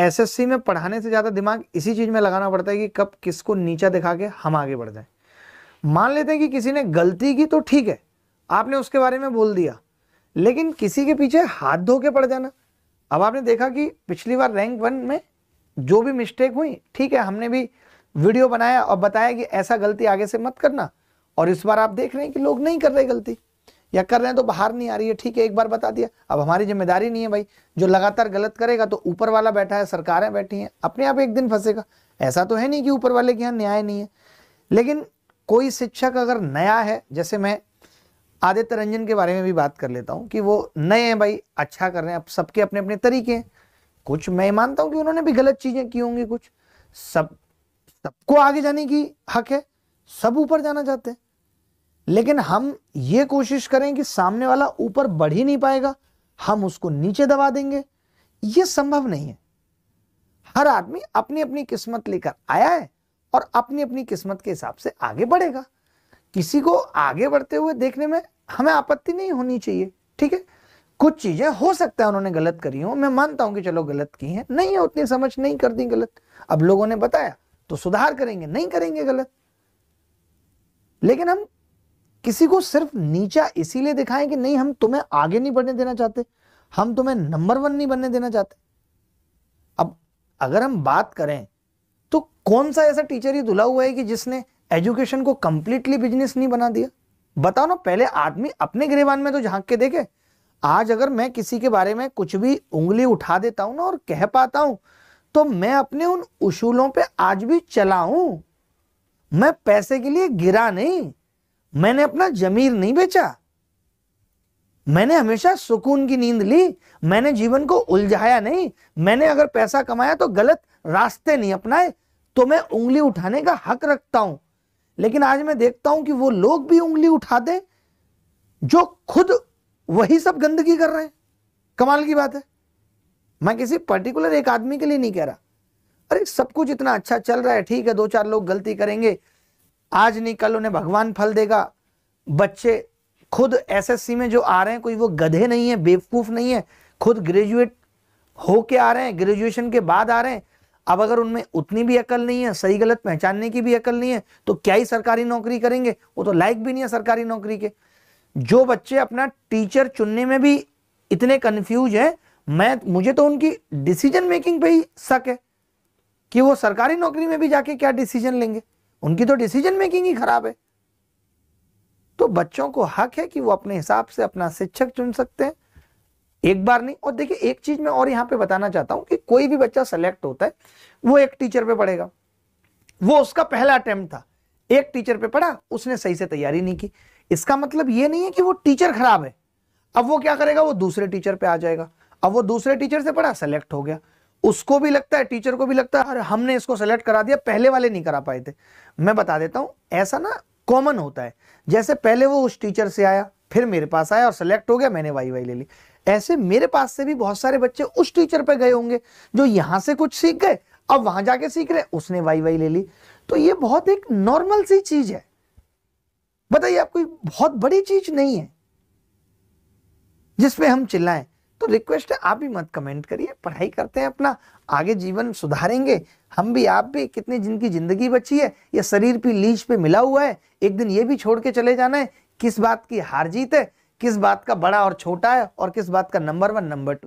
SSC में पढ़ाने से ज़्यादा दिमाग इसी चीज़ में लगाना पड़ता है कि कब किसको नीचा दिखा के हम आगे बढ़ जाए मान लेते हैं कि किसी ने गलती की तो ठीक है आपने उसके बारे में बोल दिया लेकिन किसी के पीछे हाथ धो के पड़ जाना अब आपने देखा कि पिछली बार रैंक वन में जो भी मिस्टेक हुई ठीक है हमने भी वीडियो बनाया और बताया कि ऐसा गलती आगे से मत करना और इस बार आप देख रहे हैं कि लोग नहीं कर रहे गलती या कर रहे हैं तो बाहर नहीं आ रही है ठीक है एक बार बता दिया अब हमारी जिम्मेदारी नहीं है भाई जो लगातार गलत करेगा तो ऊपर वाला बैठा है सरकारें बैठी हैं अपने आप एक दिन फंसेगा ऐसा तो है नहीं कि ऊपर वाले के यहाँ न्याय नहीं है लेकिन कोई शिक्षक अगर नया है जैसे मैं आदित्य रंजन के बारे में भी बात कर लेता हूँ कि वो नए हैं भाई अच्छा कर रहे हैं अब सबके अपने अपने तरीके हैं कुछ मैं मानता हूँ कि उन्होंने भी गलत चीज़ें की होंगी कुछ सब सबको आगे जाने की हक है सब ऊपर जाना चाहते हैं लेकिन हम ये कोशिश करें कि सामने वाला ऊपर बढ़ ही नहीं पाएगा हम उसको नीचे दबा देंगे यह संभव नहीं है हर आदमी अपनी अपनी किस्मत लेकर आया है और अपनी अपनी किस्मत के हिसाब से आगे बढ़ेगा किसी को आगे बढ़ते हुए देखने में हमें आपत्ति नहीं होनी चाहिए ठीक है कुछ चीजें हो सकता है उन्होंने गलत करी हो मैं मानता हूं कि चलो गलत की है नहीं है उतनी समझ नहीं कर दी गलत अब लोगों ने बताया तो सुधार करेंगे नहीं करेंगे गलत लेकिन हम किसी को सिर्फ नीचा इसीलिए दिखाएं कि नहीं हम तुम्हें आगे नहीं बढ़ने देना चाहते हम तुम्हें नंबर वन नहीं बनने देना चाहते अब अगर हम बात करें तो कौन सा ऐसा टीचर ही धुला हुआ है कि जिसने एजुकेशन को कंप्लीटली बिजनेस नहीं बना दिया बताओ ना पहले आदमी अपने गृहवान में तो झांक के देखे आज अगर मैं किसी के बारे में कुछ भी उंगली उठा देता हूं ना और कह पाता हूं तो मैं अपने उन उसूलों पे आज भी चला हूं मैं पैसे के लिए गिरा नहीं मैंने अपना जमीर नहीं बेचा मैंने हमेशा सुकून की नींद ली मैंने जीवन को उलझाया नहीं मैंने अगर पैसा कमाया तो गलत रास्ते नहीं अपनाए तो मैं उंगली उठाने का हक रखता हूं लेकिन आज मैं देखता हूं कि वो लोग भी उंगली उठा दे जो खुद वही सब गंदगी कर रहे हैं कमाल की बात है मैं किसी पर्टिकुलर एक आदमी के लिए नहीं कह रहा अरे सब कुछ इतना अच्छा चल रहा है ठीक है दो चार लोग गलती करेंगे आज नहीं कल उन्हें भगवान फल देगा बच्चे खुद एसएससी में जो आ रहे हैं कोई वो गधे नहीं है बेवकूफ़ नहीं है खुद ग्रेजुएट हो के आ रहे हैं ग्रेजुएशन के बाद आ रहे हैं अब अगर उनमें उतनी भी अकल नहीं है सही गलत पहचानने की भी अकल नहीं है तो क्या ही सरकारी नौकरी करेंगे वो तो लायक भी नहीं है सरकारी नौकरी के जो बच्चे अपना टीचर चुनने में भी इतने कन्फ्यूज हैं मैं मुझे तो उनकी डिसीजन मेकिंग पे ही शक है कि वो सरकारी नौकरी में भी जाके क्या डिसीजन लेंगे उनकी तो डिसीजन मेकिंग ही खराब है तो बच्चों को हक है कि वो अपने हिसाब से अपना शिक्षक चुन सकते हैं एक बार नहीं और देखिए एक चीज मैं और यहां पे बताना चाहता हूं कि कोई भी बच्चा सेलेक्ट होता है वो एक टीचर पे पढ़ेगा वो उसका पहला अटेम्प्ट था एक टीचर पे पढ़ा उसने सही से तैयारी नहीं की इसका मतलब ये नहीं है कि वो टीचर खराब है अब वो क्या करेगा वो दूसरे टीचर पे आ जाएगा अब वो दूसरे टीचर से पढ़ा सेलेक्ट हो गया उसको भी लगता है टीचर को भी लगता है अरे हमने इसको सेलेक्ट करा दिया पहले वाले नहीं करा पाए थे मैं बता देता हूं ऐसा ना कॉमन होता है जैसे पहले वो उस टीचर से आया फिर मेरे पास आया और सेलेक्ट हो गया मैंने वाई वाई ले ली ऐसे मेरे पास से भी बहुत सारे बच्चे उस टीचर पर गए होंगे जो यहां से कुछ सीख गए अब वहां जाके सीख रहे उसने वाई वाई ले ली तो ये बहुत एक नॉर्मल सी चीज है बताइए आप कोई बहुत बड़ी चीज नहीं है जिसपे हम चिल्लाएं तो रिक्वेस्ट है आप भी मत कमेंट करिए पढ़ाई करते हैं अपना आगे जीवन सुधारेंगे हम भी आप भी कितनी जिनकी जिंदगी बची है या शरीर पे लीज पे मिला हुआ है एक दिन ये भी छोड़ के चले जाना है किस बात की हार जीत है किस बात का बड़ा और छोटा है और किस बात का नंबर वन नंबर टू